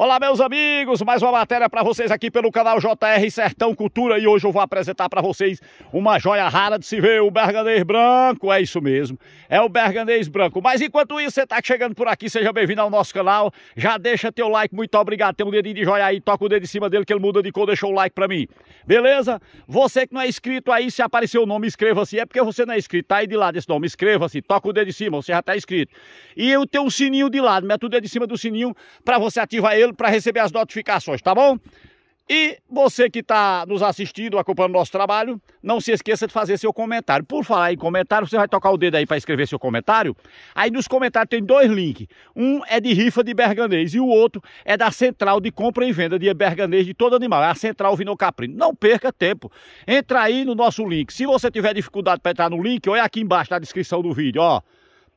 Olá, meus amigos, mais uma matéria para vocês aqui pelo canal JR Sertão Cultura e hoje eu vou apresentar para vocês uma joia rara de se ver, o berganês branco, é isso mesmo, é o berganês branco. Mas enquanto isso, você tá chegando por aqui, seja bem-vindo ao nosso canal, já deixa teu like, muito obrigado, tem um dedinho de joia aí, toca o dedo em cima dele que ele muda de cor, deixa o like para mim, beleza? Você que não é inscrito aí, se aparecer o nome, inscreva-se, é porque você não é inscrito, tá aí de lado esse nome, inscreva-se, toca o dedo em cima, você já está inscrito. E eu tenho um sininho de lado, mete o dedo em cima do sininho para você ativar ele para receber as notificações, tá bom? E você que está nos assistindo, acompanhando nosso trabalho, não se esqueça de fazer seu comentário. Por falar em comentário, você vai tocar o dedo aí para escrever seu comentário. Aí nos comentários tem dois links. Um é de rifa de berganês e o outro é da central de compra e venda de berganês de todo animal. É a central Vinocaprino. Não perca tempo. Entra aí no nosso link. Se você tiver dificuldade para entrar no link, olha aqui embaixo na descrição do vídeo, ó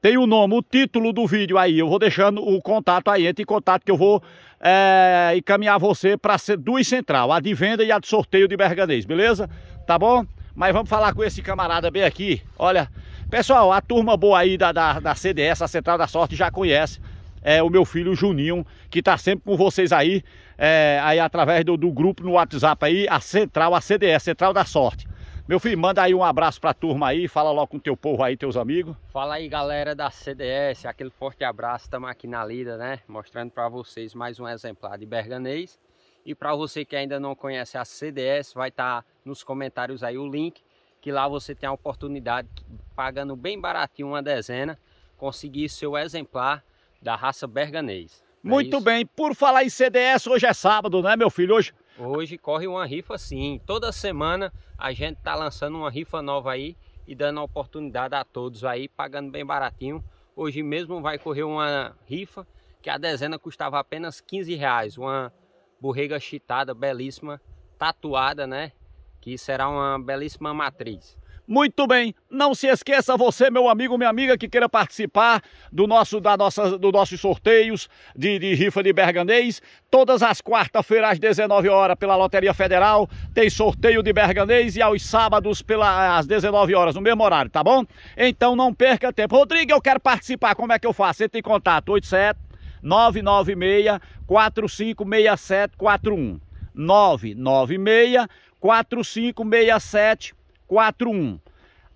tem o nome, o título do vídeo aí. Eu vou deixando o contato aí, entre em contato que eu vou é, encaminhar você para duas central, a de venda e a de sorteio de berganês, beleza? Tá bom? Mas vamos falar com esse camarada bem aqui. Olha, pessoal, a turma boa aí da, da, da CDS, a Central da Sorte, já conhece é, o meu filho Juninho, que tá sempre com vocês aí, é, aí através do, do grupo no WhatsApp aí, a Central, a CDS, Central da Sorte. Meu filho, manda aí um abraço pra turma aí, fala logo com teu povo aí, teus amigos. Fala aí, galera da CDS, aquele forte abraço, estamos aqui na lida, né? Mostrando para vocês mais um exemplar de berganês. E para você que ainda não conhece a CDS, vai estar tá nos comentários aí o link, que lá você tem a oportunidade, pagando bem baratinho uma dezena, conseguir seu exemplar da raça berganês. É Muito é bem, por falar em CDS, hoje é sábado, né, meu filho? Hoje Hoje corre uma rifa sim. Toda semana a gente tá lançando uma rifa nova aí e dando oportunidade a todos aí, pagando bem baratinho. Hoje mesmo vai correr uma rifa que a dezena custava apenas 15 reais. Uma borrega chitada, belíssima, tatuada, né? Que será uma belíssima matriz. Muito bem, não se esqueça você, meu amigo, minha amiga, que queira participar do nosso, da nossa, do nossos sorteios de, de rifa de berganês. Todas as quarta-feiras às 19 horas pela Loteria Federal tem sorteio de berganês e aos sábados pela, às 19 horas no mesmo horário, tá bom? Então não perca tempo. Rodrigo, eu quero participar. Como é que eu faço? Entre em contato 87 996 456741 996 4567 4-1.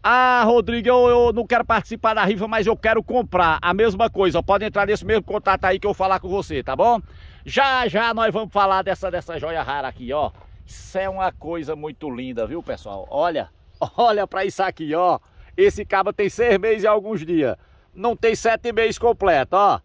Ah, Rodrigo, eu, eu, não quero participar da rifa, mas eu quero comprar. A mesma coisa, pode entrar nesse mesmo contato aí que eu falar com você, tá bom? Já, já nós vamos falar dessa, dessa joia rara aqui, ó. Isso é uma coisa muito linda, viu, pessoal? Olha, olha pra isso aqui, ó. Esse cabo tem seis meses e alguns dias. Não tem sete meses completo, ó.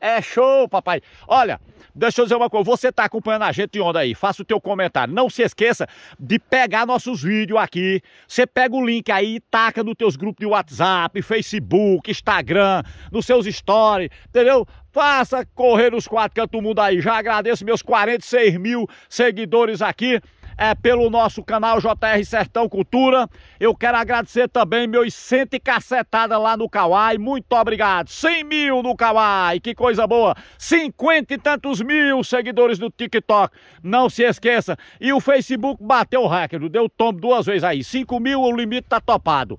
É show, papai. Olha, deixa eu dizer uma coisa. Você está acompanhando a gente de onda aí. Faça o teu comentário. Não se esqueça de pegar nossos vídeos aqui. Você pega o link aí e taca nos teus grupos de WhatsApp, Facebook, Instagram, nos seus stories, entendeu? Faça correr os quatro cantos do mundo aí. Já agradeço meus 46 mil seguidores aqui é, pelo nosso canal JR Sertão Cultura. Eu quero agradecer também meus cento e cacetada lá no Kawai. Muito obrigado. 100 mil no Kawai, que coisa boa. 50 e tantos mil seguidores do TikTok. Não se esqueça. E o Facebook bateu o recorde, deu tombo duas vezes aí. 5 mil, o limite tá topado.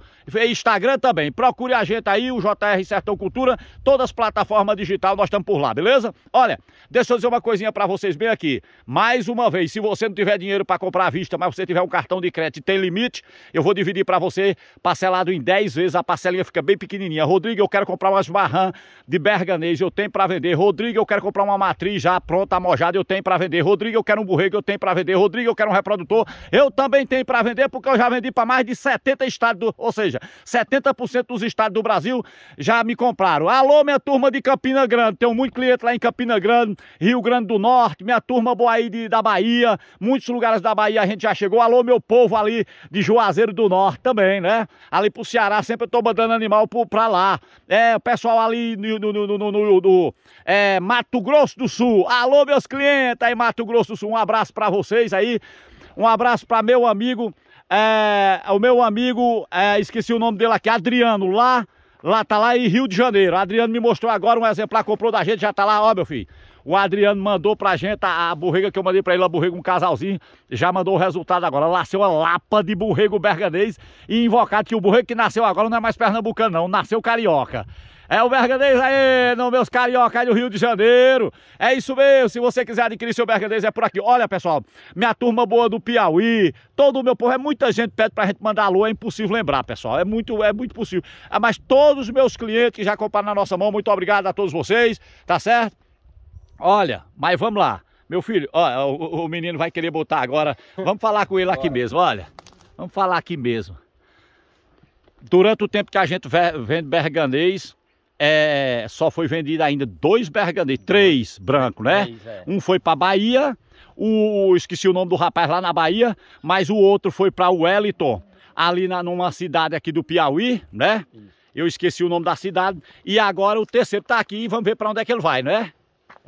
Instagram também. Procure a gente aí, o JR Sertão Cultura. Todas as plataformas digitais, nós estamos por lá, beleza? Olha, deixa eu dizer uma coisinha para vocês bem aqui. Mais uma vez, se você não tiver dinheiro para comprar, comprar à vista, mas você tiver um cartão de crédito tem limite, eu vou dividir para você parcelado em 10 vezes, a parcelinha fica bem pequenininha. Rodrigo, eu quero comprar umas marrã de berganês, eu tenho para vender. Rodrigo, eu quero comprar uma matriz já pronta, amojada, eu tenho para vender. Rodrigo, eu quero um borrego, eu tenho para vender. Rodrigo, eu quero um reprodutor, eu também tenho para vender, porque eu já vendi para mais de 70 estados, ou seja, 70% dos estados do Brasil já me compraram. Alô, minha turma de Campina Grande, tenho muito cliente lá em Campina Grande, Rio Grande do Norte, minha turma boa aí de, da Bahia, muitos lugares da Bahia. Bahia a gente já chegou. Alô, meu povo ali de Juazeiro do Norte também, né? Ali pro Ceará sempre eu tô mandando animal pro, pra lá. É, o pessoal ali no, no, no, no, no, no é, Mato Grosso do Sul. Alô, meus clientes aí, Mato Grosso do Sul. Um abraço pra vocês aí. Um abraço pra meu amigo, é, o meu amigo, é, esqueci o nome dele aqui, Adriano, lá. Lá tá lá em Rio de Janeiro. Adriano me mostrou agora um exemplar, comprou da gente, já tá lá, ó, meu filho. O Adriano mandou pra gente a, a borrega que eu mandei pra ele, a borrega, um casalzinho. Já mandou o resultado agora. Nasceu a lapa de borrego berganês e invocado que o borrego que nasceu agora não é mais pernambucano, não. Nasceu carioca. É o Berganês aí, não, meus carioca aí do Rio de Janeiro. É isso mesmo, se você quiser adquirir seu Berganês é por aqui. Olha, pessoal, minha turma boa do Piauí, todo o meu povo, é muita gente pede pra gente mandar alô, é impossível lembrar, pessoal. É muito, é muito possível. Ah, mas todos os meus clientes que já compraram na nossa mão, muito obrigado a todos vocês, tá certo? Olha, mas vamos lá. Meu filho, ó, o, o menino vai querer botar agora. Vamos falar com ele aqui mesmo, olha. Vamos falar aqui mesmo. Durante o tempo que a gente vende berganês, é, só foi vendido ainda dois berganês, três brancos, né? Três, é. Um foi para Bahia, o, esqueci o nome do rapaz lá na Bahia, mas o outro foi para Wellington, ali na, numa cidade aqui do Piauí, né? Eu esqueci o nome da cidade. E agora o terceiro está aqui e vamos ver para onde é que ele vai, né?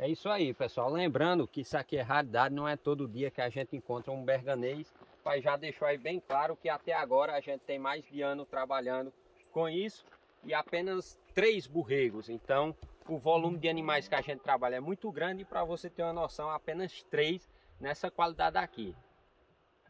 É isso aí, pessoal. Lembrando que isso aqui é raridade, não é todo dia que a gente encontra um berganês. O pai já deixou aí bem claro que até agora a gente tem mais de ano trabalhando com isso e apenas três borregos. Então, o volume de animais que a gente trabalha é muito grande e para você ter uma noção, apenas três nessa qualidade aqui.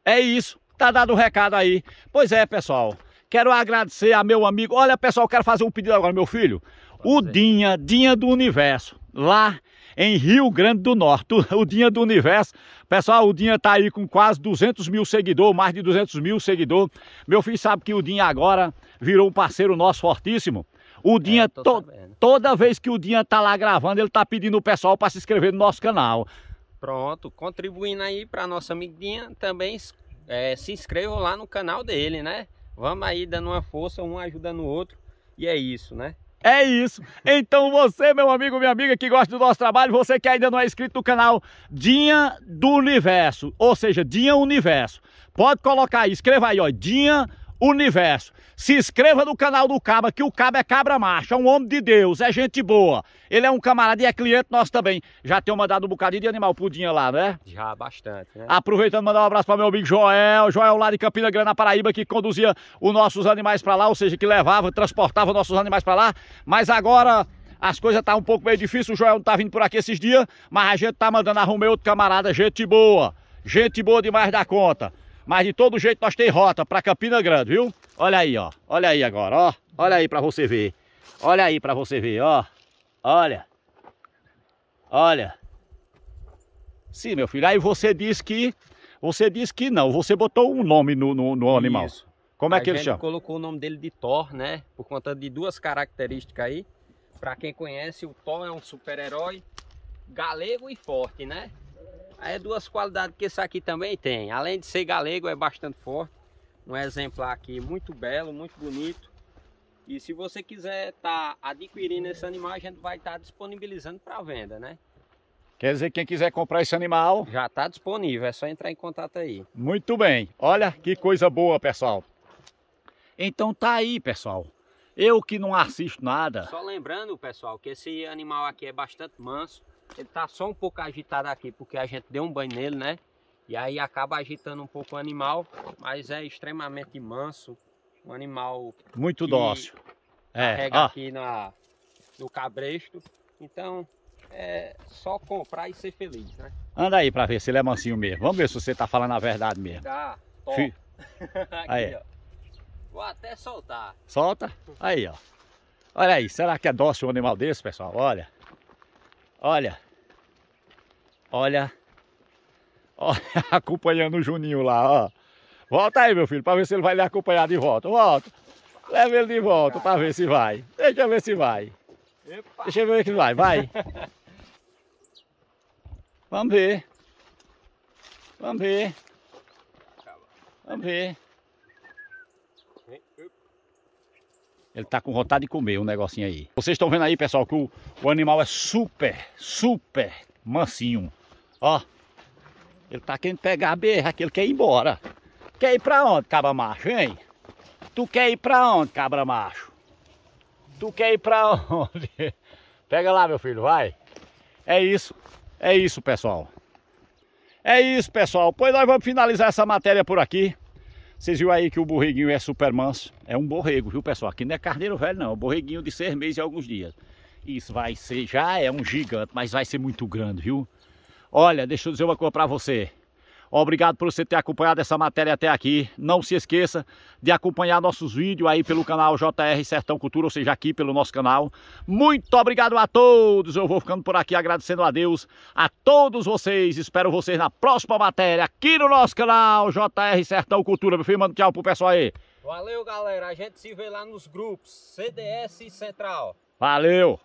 É isso, tá dado o um recado aí. Pois é, pessoal. Quero agradecer a meu amigo. Olha, pessoal, quero fazer um pedido agora, meu filho o Dinha, Dinha do Universo, lá em Rio Grande do Norte, o Dinha do Universo. Pessoal, o Dinha tá aí com quase 200 mil seguidores, mais de 200 mil seguidores. Meu filho sabe que o Dinha agora virou um parceiro nosso fortíssimo. O Dinha, é, to sabendo. toda vez que o Dinha tá lá gravando, ele tá pedindo o pessoal para se inscrever no nosso canal. Pronto, contribuindo aí para nossa amiguinha, também é, se inscrevam lá no canal dele, né? Vamos aí dando uma força, um ajudando o outro. E é isso, né? É isso. Então você, meu amigo, minha amiga que gosta do nosso trabalho, você que ainda não é inscrito no canal Dinha do Universo, ou seja, Dinha Universo. Pode colocar aí, escreva aí, ó, Dinha universo. Se inscreva no canal do Caba, que o Caba é cabra macho, é um homem de Deus, é gente boa. Ele é um camarada e é cliente nosso também. Já tem mandado um bocadinho de animal pudinha lá, né? Já, bastante, né? Aproveitando, mandar um abraço para meu amigo Joel, Joel lá de Campina Grande, na Paraíba, que conduzia os nossos animais para lá, ou seja, que levava, transportava nossos animais para lá. Mas agora as coisas estão tá um pouco meio difíceis, o Joel não está vindo por aqui esses dias, mas a gente está mandando arrumar outro camarada, gente boa, gente boa demais da conta. Mas de todo jeito nós tem rota para Campina Grande, viu? Olha aí, ó. Olha aí agora, ó. Olha aí para você ver. Olha aí para você ver, ó. Olha. Olha. Sim, meu filho. Aí você disse que... Você disse que não. Você botou um nome no, no, no animal. Isso. Como é que ele chama? colocou o nome dele de Thor, né? Por conta de duas características aí. Para quem conhece, o Thor é um super-herói galego e forte, né? Aí é duas qualidades que esse aqui também tem. Além de ser galego, é bastante forte. Um exemplar aqui muito belo, muito bonito. E se você quiser estar tá adquirindo esse animal, a gente vai estar tá disponibilizando para venda, né? Quer dizer, quem quiser comprar esse animal... Já está disponível, é só entrar em contato aí. Muito bem. Olha que coisa boa, pessoal. Então tá aí, pessoal. Eu que não assisto nada... Só lembrando, pessoal, que esse animal aqui é bastante manso. Ele tá só um pouco agitado aqui, porque a gente deu um banho nele, né? E aí acaba agitando um pouco o animal, mas é extremamente manso. Um animal... Muito dócil. É, ah. aqui na, no cabresto. Então, é só comprar e ser feliz, né? Anda aí pra ver se ele é mansinho mesmo. Vamos ver se você tá falando a verdade mesmo. Tá, top. aqui, aí. ó. Vou até soltar. Solta? Aí, ó. Olha aí, será que é dócil um animal desse, pessoal? Olha. Olha. Olha. Olha, acompanhando o Juninho lá, ó. Volta aí, meu filho, para ver se ele vai lhe acompanhar de volta. Volta. Leva ele de volta para ver se vai. Deixa eu ver se vai. Epa. Deixa eu ver se vai. Vai. Vamos ver. Vamos ver. Vamos ver. Ele tá com vontade de comer um negocinho aí. Vocês estão vendo aí, pessoal, que o, o animal é super, super mansinho. Ó, ele tá querendo pegar a berra, que ele quer ir embora. Quer ir pra onde, cabra macho, hein? Tu quer ir pra onde, cabra macho? Tu quer ir pra onde? Pega lá, meu filho, vai. É isso, é isso, pessoal. É isso, pessoal. Pois nós vamos finalizar essa matéria por aqui. Vocês viram aí que o borreguinho é super manso. É um borrego, viu pessoal? Aqui não é carneiro velho não, é um borreguinho de seis meses e alguns dias. Isso vai ser, já é um gigante, mas vai ser muito grande, viu? Olha, deixa eu dizer uma coisa para você. Obrigado por você ter acompanhado essa matéria até aqui. Não se esqueça de acompanhar nossos vídeos aí pelo canal JR Sertão Cultura, ou seja, aqui pelo nosso canal. Muito obrigado a todos. Eu vou ficando por aqui agradecendo a Deus, a todos vocês. Espero vocês na próxima matéria aqui no nosso canal JR Sertão Cultura. Meu filho, manda tchau pro pessoal aí. Valeu, galera. A gente se vê lá nos grupos CDS Central. Valeu!